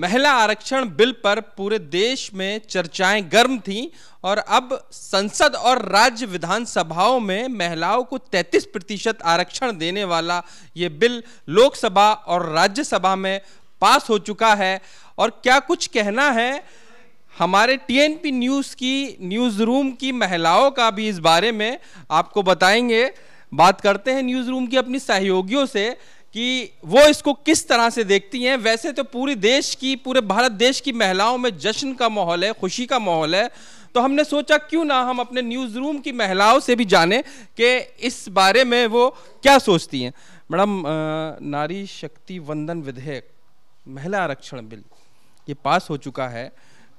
महिला आरक्षण बिल पर पूरे देश में चर्चाएं गर्म थीं और अब संसद और राज्य विधानसभाओं में महिलाओं को 33 प्रतिशत आरक्षण देने वाला ये बिल लोकसभा और राज्यसभा में पास हो चुका है और क्या कुछ कहना है हमारे टीएनपी न्यूज़ की न्यूज़ रूम की महिलाओं का भी इस बारे में आपको बताएंगे बात करते हैं न्यूज़ रूम की अपनी सहयोगियों से कि वो इसको किस तरह से देखती हैं वैसे तो पूरे देश की पूरे भारत देश की महिलाओं में जश्न का माहौल है खुशी का माहौल है तो हमने सोचा क्यों ना हम अपने न्यूज़ रूम की महिलाओं से भी जाने कि इस बारे में वो क्या सोचती हैं मैडम नारी शक्ति वंदन विधेयक महिला आरक्षण बिल ये पास हो चुका है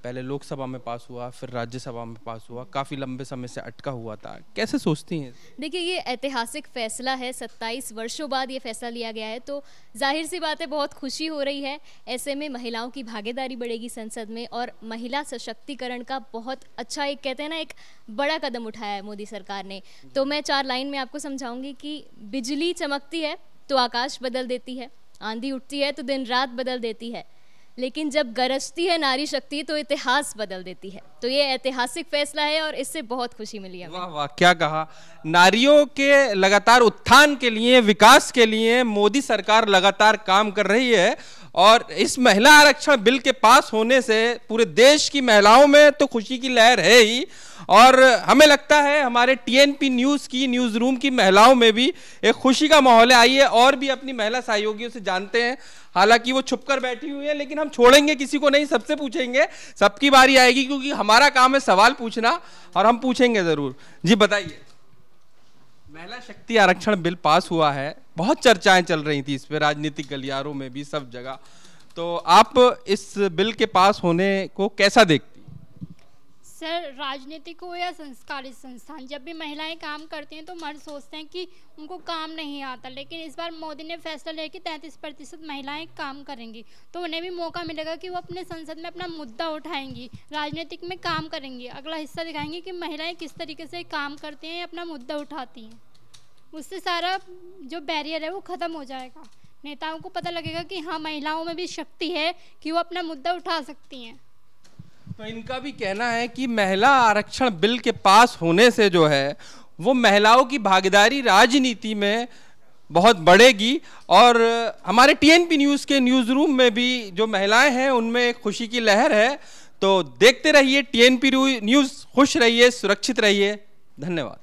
पहले लोकसभा में पास हुआ फिर राज्यसभा में पास हुआ काफ़ी लंबे समय से अटका हुआ था कैसे सोचती हैं देखिए ये ऐतिहासिक फैसला है 27 वर्षों बाद ये फैसला लिया गया है तो जाहिर सी बात है बहुत खुशी हो रही है ऐसे में महिलाओं की भागीदारी बढ़ेगी संसद में और महिला सशक्तिकरण का बहुत अच्छा एक कहते हैं ना एक बड़ा कदम उठाया है मोदी सरकार ने तो मैं चार लाइन में आपको समझाऊंगी कि बिजली चमकती है तो आकाश बदल देती है आंधी उठती है तो दिन रात बदल देती है लेकिन जब गरजती है नारी शक्ति तो इतिहास बदल देती है तो ये ऐतिहासिक फैसला है और इससे बहुत खुशी मिली है वाह वाह क्या कहा नारियों के लगातार उत्थान के लिए विकास के लिए मोदी सरकार लगातार काम कर रही है और इस महिला आरक्षण बिल के पास होने से पूरे देश की महिलाओं में तो खुशी की लहर है ही और हमें लगता है हमारे टीएनपी न्यूज़ की न्यूज़ रूम की महिलाओं में भी एक खुशी का माहौल है आइए और भी अपनी महिला सहयोगियों से जानते हैं हालांकि वो छुप कर बैठी हुई है लेकिन हम छोड़ेंगे किसी को नहीं सबसे पूछेंगे सबकी बारी आएगी क्योंकि हमारा काम है सवाल पूछना और हम पूछेंगे ज़रूर जी बताइए महिला शक्ति आरक्षण बिल पास हुआ है बहुत चर्चाएं चल रही थी इस पर राजनीतिक गलियारों में भी सब जगह तो आप इस बिल के पास होने को कैसा देखती सर राजनीतिक हो या संस्कारी संस्थान जब भी महिलाएं काम करती हैं तो मर्द सोचते हैं कि उनको काम नहीं आता लेकिन इस बार मोदी ने फैसला लिया कि तैंतीस प्रतिशत महिलाएँ काम करेंगी तो उन्हें भी मौका मिलेगा कि वो अपने संसद में अपना मुद्दा उठाएंगी राजनीतिक में काम करेंगी अगला हिस्सा दिखाएंगी कि महिलाएं किस तरीके से काम करती हैं या अपना मुद्दा उठाती हैं उससे सारा जो बैरियर है वो ख़त्म हो जाएगा नेताओं को पता लगेगा कि हाँ महिलाओं में भी शक्ति है कि वो अपना मुद्दा उठा सकती हैं तो इनका भी कहना है कि महिला आरक्षण बिल के पास होने से जो है वो महिलाओं की भागीदारी राजनीति में बहुत बढ़ेगी और हमारे टीएनपी न्यूज़ के न्यूज़ रूम में भी जो महिलाएं हैं उनमें एक खुशी की लहर है तो देखते रहिए टीएनपी न्यूज़ खुश रहिए सुरक्षित रहिए धन्यवाद